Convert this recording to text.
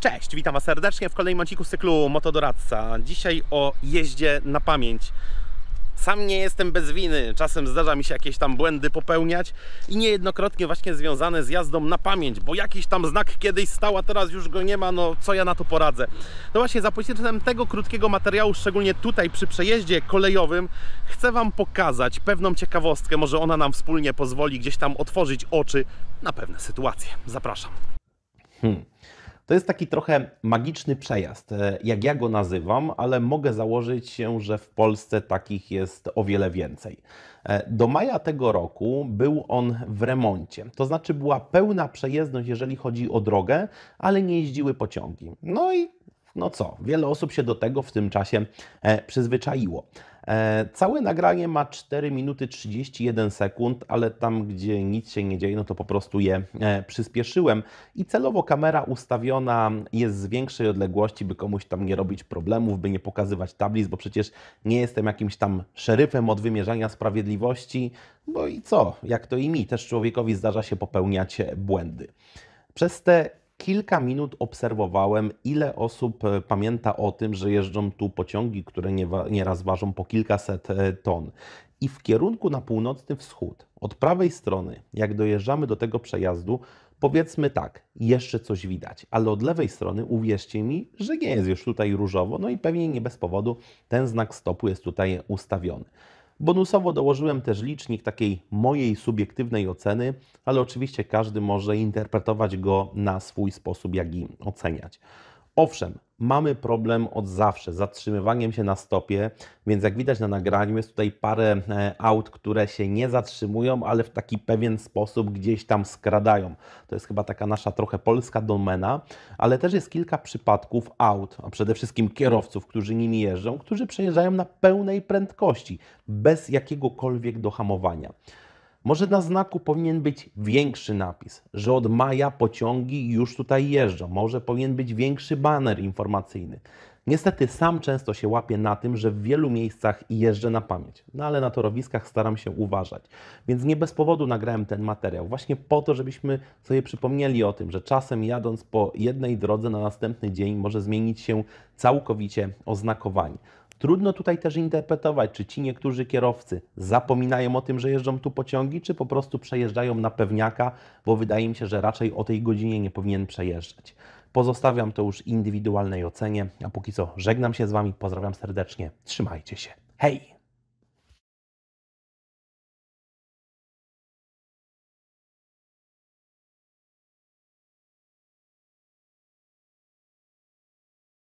Cześć, witam Was serdecznie w kolejnym odcinku cyklu Motodoradca. Dzisiaj o jeździe na pamięć. Sam nie jestem bez winy, czasem zdarza mi się jakieś tam błędy popełniać i niejednokrotnie właśnie związane z jazdą na pamięć, bo jakiś tam znak kiedyś stał, a teraz już go nie ma, no co ja na to poradzę. No właśnie, za pośrednictwem tego krótkiego materiału, szczególnie tutaj przy przejeździe kolejowym, chcę Wam pokazać pewną ciekawostkę, może ona nam wspólnie pozwoli gdzieś tam otworzyć oczy na pewne sytuacje. Zapraszam. Hmm. To jest taki trochę magiczny przejazd, e, jak ja go nazywam, ale mogę założyć się, że w Polsce takich jest o wiele więcej. E, do maja tego roku był on w remoncie, to znaczy była pełna przejezdność, jeżeli chodzi o drogę, ale nie jeździły pociągi. No i no co, wiele osób się do tego w tym czasie e, przyzwyczaiło. E, całe nagranie ma 4 minuty 31 sekund, ale tam, gdzie nic się nie dzieje, no to po prostu je e, przyspieszyłem. I celowo kamera ustawiona jest z większej odległości, by komuś tam nie robić problemów, by nie pokazywać tablic, bo przecież nie jestem jakimś tam szeryfem od wymierzania sprawiedliwości. Bo no i co? Jak to i mi, też człowiekowi zdarza się popełniać błędy. Przez te kilka minut obserwowałem, ile osób e, pamięta o tym, że jeżdżą tu pociągi, które nieraz ważą po kilkaset e, ton. I w kierunku na północny wschód, od prawej strony, jak dojeżdżamy do tego przejazdu, powiedzmy tak, jeszcze coś widać, ale od lewej strony uwierzcie mi, że nie jest już tutaj różowo, no i pewnie nie bez powodu ten znak stopu jest tutaj ustawiony. Bonusowo dołożyłem też licznik takiej mojej subiektywnej oceny, ale oczywiście każdy może interpretować go na swój sposób, jak i oceniać. Owszem, mamy problem od zawsze z zatrzymywaniem się na stopie, więc jak widać na nagraniu jest tutaj parę e, aut, które się nie zatrzymują, ale w taki pewien sposób gdzieś tam skradają. To jest chyba taka nasza trochę polska domena, ale też jest kilka przypadków aut, a przede wszystkim kierowców, którzy nimi jeżdżą, którzy przejeżdżają na pełnej prędkości, bez jakiegokolwiek dohamowania. Może na znaku powinien być większy napis, że od maja pociągi już tutaj jeżdżą. Może powinien być większy baner informacyjny. Niestety sam często się łapię na tym, że w wielu miejscach jeżdżę na pamięć, no ale na torowiskach staram się uważać. Więc nie bez powodu nagrałem ten materiał, właśnie po to, żebyśmy sobie przypomnieli o tym, że czasem jadąc po jednej drodze na następny dzień może zmienić się całkowicie oznakowanie. Trudno tutaj też interpretować, czy ci niektórzy kierowcy zapominają o tym, że jeżdżą tu pociągi, czy po prostu przejeżdżają na pewniaka, bo wydaje mi się, że raczej o tej godzinie nie powinien przejeżdżać. Pozostawiam to już indywidualnej ocenie, a póki co żegnam się z Wami, pozdrawiam serdecznie, trzymajcie się. Hej!